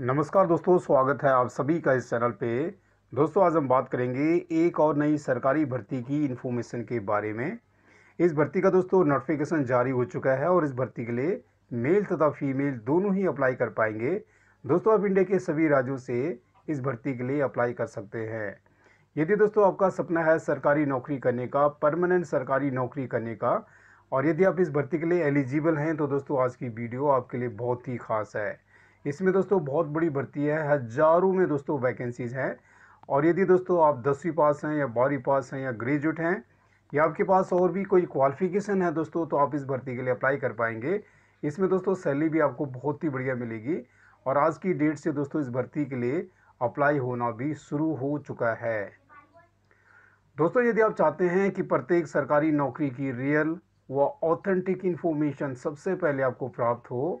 नमस्कार दोस्तों स्वागत है आप सभी का इस चैनल पे दोस्तों आज हम बात करेंगे एक और नई सरकारी भर्ती की इन्फॉर्मेशन के बारे में इस भर्ती का दोस्तों नोटिफिकेशन जारी हो चुका है और इस भर्ती के लिए मेल तथा फीमेल दोनों ही अप्लाई कर पाएंगे दोस्तों आप इंडिया के सभी राज्यों से इस भर्ती के लिए अप्लाई कर सकते हैं यदि दोस्तों आपका सपना है सरकारी नौकरी करने का परमानेंट सरकारी नौकरी करने का और यदि आप इस भर्ती के लिए एलिजिबल हैं तो दोस्तों आज की वीडियो आपके लिए बहुत ही खास है इसमें दोस्तों बहुत बड़ी भर्ती है हज़ारों में दोस्तों वैकेंसीज़ हैं और यदि दोस्तों आप दसवीं पास हैं या बारहवीं पास हैं या ग्रेजुएट हैं या आपके पास और भी कोई क्वालिफिकेशन है दोस्तों तो आप इस भर्ती के लिए अप्लाई कर पाएंगे इसमें दोस्तों सैलरी भी आपको बहुत ही बढ़िया मिलेगी और आज की डेट से दोस्तों इस भर्ती के लिए अप्लाई होना भी शुरू हो चुका है दोस्तों यदि आप चाहते हैं कि प्रत्येक सरकारी नौकरी की रियल व ऑथेंटिक इन्फॉर्मेशन सबसे पहले आपको प्राप्त हो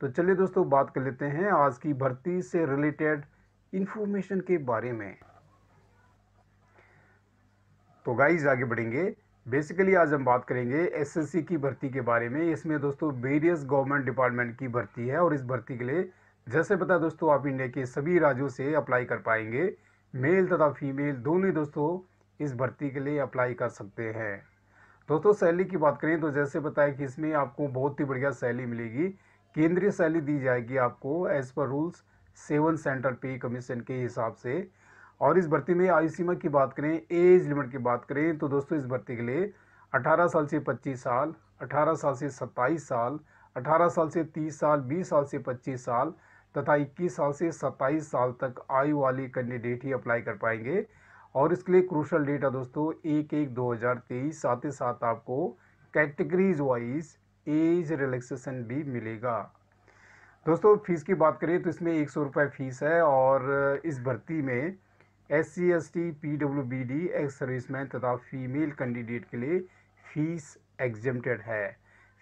तो चलिए दोस्तों बात कर लेते हैं आज की भर्ती से रिलेटेड इन्फॉर्मेशन के बारे में तो गाइज आगे बढ़ेंगे बेसिकली आज हम बात करेंगे एसएससी की भर्ती के बारे में इसमें दोस्तों वेरियस गवर्नमेंट डिपार्टमेंट की भर्ती है और इस भर्ती के लिए जैसे बता दोस्तों आप इंडिया के सभी राज्यों से अप्लाई कर पाएंगे मेल तथा फीमेल दोनों ही दोस्तों इस भर्ती के लिए अप्लाई कर सकते हैं दोस्तों सैलरी की बात करें तो जैसे बताया कि इसमें आपको बहुत ही बढ़िया सैलरी मिलेगी केंद्रीय सैलरी दी जाएगी आपको एज पर rules seven central pay commission के हिसाब से और इस भर्ती में आयु सीमा की बात करें एज लिमिट की बात करें तो दोस्तों इस भर्ती के लिए 18 साल से 25 साल 18 साल से 27 साल 18 साल से 30 साल 20 साल से 25 साल तथा 21 साल से 27 साल तक आयु वाले कैंडिडेट ही अप्लाई कर पाएंगे और इसके लिए क्रूशल डेटा दोस्तों एक एक दो हज़ार तेईस साथ ही साथ आपको कैटेगरीज वाइज एज रिलैक्सेशन भी मिलेगा दोस्तों फ़ीस की बात करें तो इसमें एक सौ रुपये फ़ीस है और इस भर्ती में S C S T P W B D ex servicemen तथा फीमेल कैंडिडेट के लिए फ़ीस एग्जेमटेड है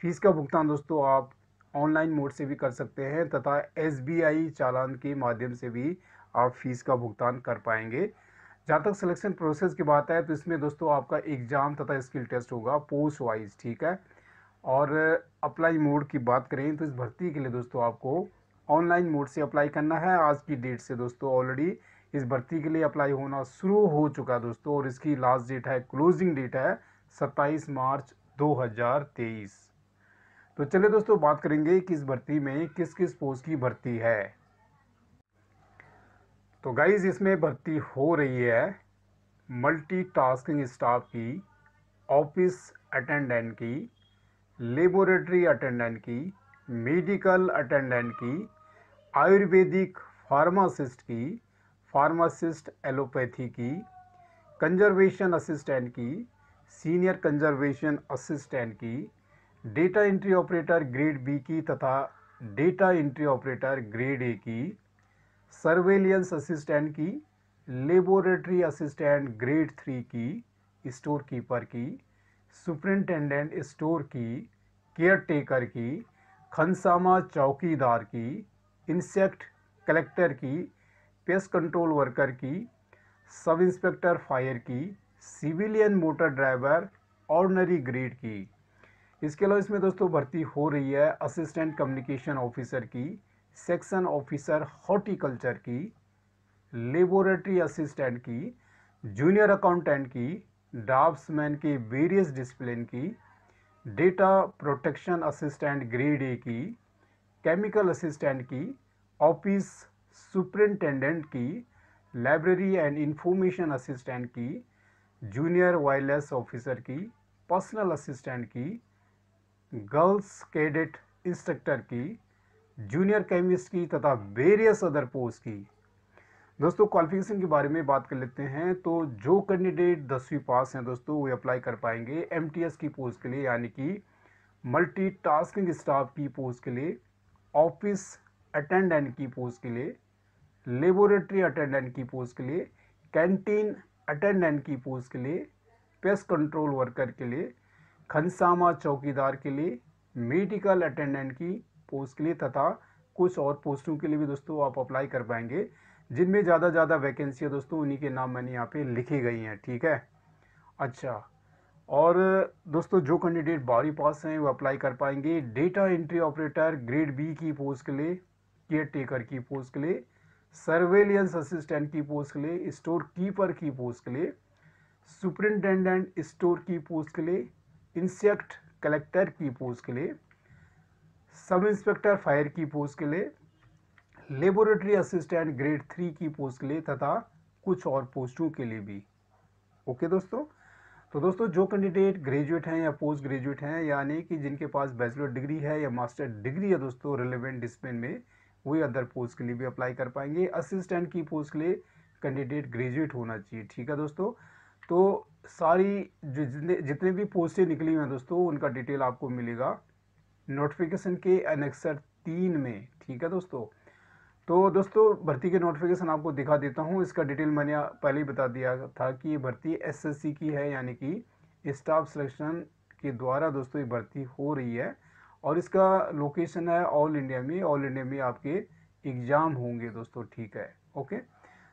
फ़ीस का भुगतान दोस्तों आप ऑनलाइन मोड से भी कर सकते हैं तथा एस बी आई चालान के माध्यम से भी आप फीस का भुगतान कर पाएंगे जहाँ तक सिलेक्शन प्रोसेस की बात है तो इसमें दोस्तों आपका एग्ज़ाम तथा स्किल टेस्ट होगा पोस्ट वाइज ठीक है और अप्लाई मोड की बात करें तो इस भर्ती के लिए दोस्तों आपको ऑनलाइन मोड से अप्लाई करना है आज की डेट से दोस्तों ऑलरेडी इस भर्ती के लिए अप्लाई होना शुरू हो चुका है दोस्तों और इसकी लास्ट डेट है क्लोजिंग डेट है 27 मार्च 2023 तो चलिए दोस्तों बात करेंगे कि इस भर्ती में किस किस पोस्ट की भर्ती है तो गाइज इसमें भर्ती हो रही है मल्टी स्टाफ की ऑफिस अटेंडेंट की लेबोरेटरी अटेंडेंट की मेडिकल अटेंडेंट की आयुर्वेदिक फार्मासिस्ट की फार्मासिस्ट एलोपैथी की कंजर्वेशन असिस्टेंट की सीनियर कंजर्वेशन असिस्टेंट की data entry operator grade B की तथा data entry operator grade A की सर्वेलियंस असिस्टेंट की लेबोरेटरी असिस्टेंट ग्रेड थ्री की स्टोर कीपर की सुपरिंटेंडेंट स्टोर की केयर टेकर की खनसामा चौकीदार की इंसेक्ट कलेक्टर की पेस्ट कंट्रोल वर्कर की सब इंस्पेक्टर फायर की civilian motor driver ordinary grade की इसके अलावा इसमें दोस्तों भर्ती हो रही है असिस्टेंट कम्युनिकेशन ऑफिसर की सेक्शन ऑफिसर हॉर्टिकल्चर की लेबोरेटरी असिस्टेंट की जूनियर अकाउंटेंट की डाब्समैन की वेरियस डिसप्लिन की data protection assistant grade A की केमिकल असिस्टेंट की ऑफिस सुपरिंटेंडेंट की लाइब्रेरी एंड इंफॉर्मेशन असिस्टेंट की जूनियर वायरलेस ऑफिसर की पर्सनल असिस्टेंट की गर्ल्स कैडेट इंस्ट्रक्टर की जूनियर केमिस्ट की तथा वेरियस अदर पोस्ट की दोस्तों क्वालिफिकेशन के बारे में बात कर लेते हैं तो जो कैंडिडेट दसवीं पास हैं दोस्तों वो अप्लाई कर पाएंगे एम की पोस्ट के लिए यानी कि मल्टी टास्किंग स्टाफ की पोस्ट के लिए ऑफिस अटेंडेंट की पोस्ट के लिए लेबोरेटरी अटेंडेंट की पोस्ट के लिए कैंटीन अटेंडेंट की पोस्ट के लिए पेस्ट कंट्रोल वर्कर के लिए खनसामा चौकीदार के लिए मेडिकल अटेंडेंट की पोस्ट के लिए तथा कुछ और पोस्टों के लिए भी दोस्तों आप अप्लाई कर पाएंगे जिनमें ज़्यादा ज़्यादा वैकेंसी है दोस्तों उन्हीं के नाम मैंने यहाँ पे लिखी गई हैं ठीक है अच्छा और दोस्तों जो कैंडिडेट बारहवीं पास हैं वो अप्लाई कर पाएंगे data entry operator grade B की पोस्ट के लिए केयर टेकर की पोस्ट के लिए सर्वेलियंस असिस्टेंट की पोस्ट के लिए स्टोर कीपर की पोस्ट के लिए सुपरिटेंडेंट स्टोर की पोस्ट के लिए इंसेक्ट कलेक्टर की पोस्ट के लिए सब इंस्पेक्टर फायर की पोस्ट के लिए लेबोरेटरी असिस्टेंट ग्रेड थ्री की पोस्ट के लिए तथा कुछ और पोस्टों के लिए भी ओके दोस्तों तो दोस्तों जो कैंडिडेट ग्रेजुएट हैं या पोस्ट ग्रेजुएट हैं यानी कि जिनके पास बैचलर डिग्री है या मास्टर डिग्री है दोस्तों रिलेवेंट डिसिप्लिन में वही अदर पोस्ट के लिए भी अप्लाई कर पाएंगे असिस्टेंट की पोस्ट के लिए कैंडिडेट ग्रेजुएट होना चाहिए ठीक है दोस्तों तो सारी जितने जितने भी पोस्टें निकली हुई हैं दोस्तों उनका डिटेल आपको मिलेगा नोटिफिकेशन के अनेक्सर तीन में ठीक है दोस्तों तो दोस्तों भर्ती के नोटिफिकेशन आपको दिखा देता हूँ इसका डिटेल मैंने पहले ही बता दिया था कि ये भर्ती एसएससी की है यानी कि स्टाफ सिलेक्शन के द्वारा दोस्तों ये भर्ती हो रही है और इसका लोकेशन है ऑल इंडिया में ऑल इंडिया में आपके एग्ज़ाम होंगे दोस्तों ठीक है ओके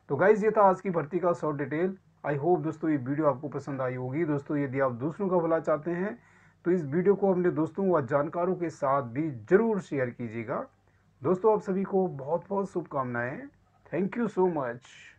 तो गाइज ये था आज की भर्ती का शॉर्ट डिटेल आई होप दोस्तों ये वीडियो आपको पसंद आई होगी दोस्तों यदि आप दूसरों का भला चाहते हैं तो इस वीडियो को अपने दोस्तों व जानकारों के साथ भी ज़रूर शेयर कीजिएगा दोस्तों आप सभी को बहुत बहुत शुभकामनाएं थैंक यू सो मच